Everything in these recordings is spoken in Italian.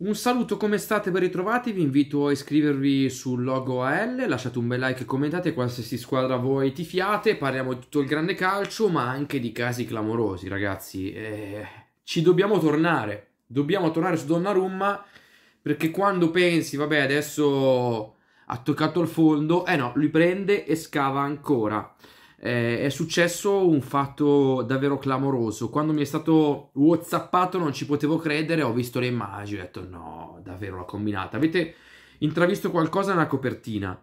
Un saluto, come state? Ben ritrovati. Vi invito a iscrivervi sul logo AL. Lasciate un bel like e commentate qualsiasi squadra voi tifiate. Parliamo di tutto il grande calcio, ma anche di casi clamorosi, ragazzi. Eh, ci dobbiamo tornare. Dobbiamo tornare su Donnarumma perché quando pensi, vabbè, adesso ha toccato il fondo, eh no, lui prende e scava ancora eh, è successo un fatto davvero clamoroso. Quando mi è stato whatsappato non ci potevo credere, ho visto le immagini, ho detto no, davvero la combinata. Avete intravisto qualcosa nella copertina?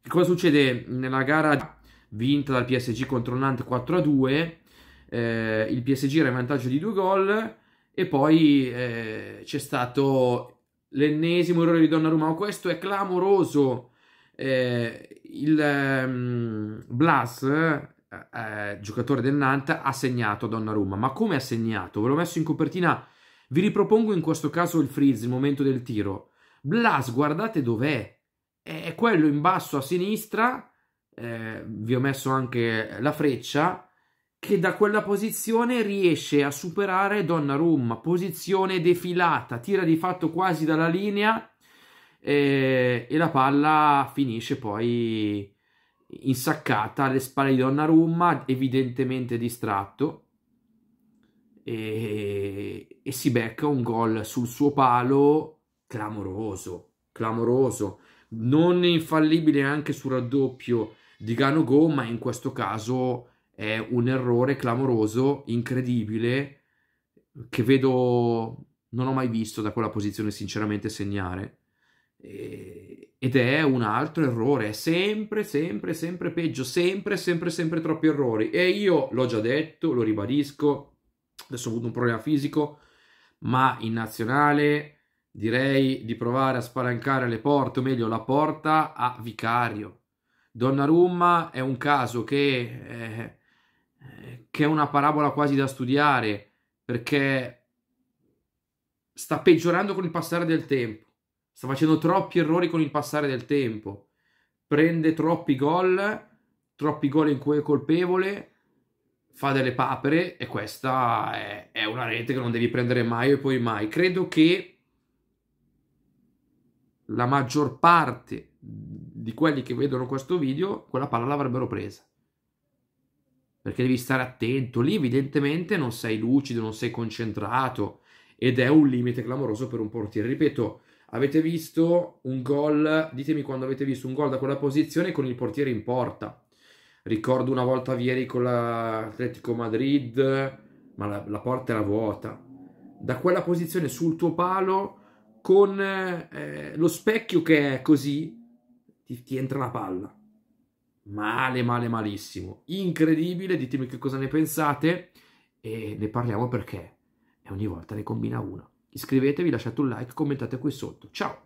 Che cosa succede nella gara vinta dal PSG contro Nantes 4-2? Eh, il PSG era in vantaggio di due gol e poi eh, c'è stato l'ennesimo errore di Donnarumma. Questo è clamoroso eh, il um, Blas, eh, eh, giocatore del Nantes, ha segnato Donnarumma. Ma come ha segnato? Ve l'ho messo in copertina. Vi ripropongo in questo caso il freeze, il momento del tiro. Blas, guardate dov'è. È quello in basso a sinistra. Eh, vi ho messo anche la freccia. Che da quella posizione riesce a superare Donnarumma. Posizione defilata, tira di fatto quasi dalla linea e, e la palla finisce poi insaccata alle spalle di Donnarumma, evidentemente distratto, e, e, si becca un gol sul suo palo clamoroso, clamoroso, non infallibile anche sul raddoppio di Gano Go, ma in questo caso è un errore clamoroso, incredibile, che vedo, non ho mai visto da quella posizione sinceramente segnare. Ehm, ed è un altro errore, è sempre, sempre, sempre peggio, sempre, sempre, sempre troppi errori. E io l'ho già detto, lo ribadisco, adesso ho avuto un problema fisico, ma in nazionale direi di provare a spalancare le porte, o meglio la porta a Vicario. Donnarumma è un caso che, è, eh, che è una parabola quasi da studiare, perché sta peggiorando con il passare del tempo sta facendo troppi errori con il passare del tempo, prende troppi gol, troppi gol in cui è colpevole, fa delle papere e questa è, è una rete che non devi prendere mai e poi mai. Credo che la maggior parte di quelli che vedono questo video quella palla l'avrebbero presa perché devi stare attento. Lì evidentemente non sei lucido, non sei concentrato ed è un limite clamoroso per un portiere. Ripeto, Avete visto un gol? Ditemi quando avete visto un gol da quella posizione con il portiere in porta. Ricordo una volta Vieri con l'Atletico Madrid, ma la, la porta era vuota. Da quella posizione sul tuo palo, con eh, lo specchio che è così, ti, ti entra la palla. Male, male, malissimo. Incredibile, ditemi che cosa ne pensate e ne parliamo perché e eh, ogni volta ne combina una. Iscrivetevi, lasciate un like, commentate qui sotto. Ciao!